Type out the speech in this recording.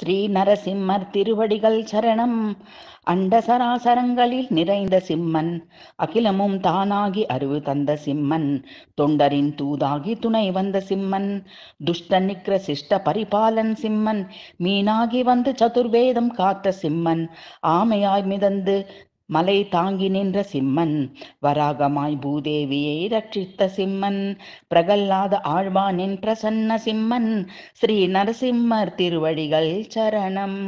ஸ்ரீ நரசிம்மர் திருவடிகள் சரணம் அண்ட சராசரங்களில் நிறைந்த சிம்மன் அகிலமும் தானாகி அறிவு தந்த சிம்மன் தொண்டரின் தூதாகி துணை வந்த சிம்மன் துஷ்ட நிக்கிர சிஷ்ட பரிபாலன் சிம்மன் மீனாகி வந்து சதுர்வேதம் காத்த சிம்மன் ஆமையாய் மிதந்து மலை தாங்கி நின்ற சிம்மன் வராகமாய் பூதேவியை ரட்சித்த சிம்மன் பிரகல்லாத ஆழ்வானின் பிரசன்ன சிம்மன் ஸ்ரீ நரசிம்மர் திருவழிகள் சரணம்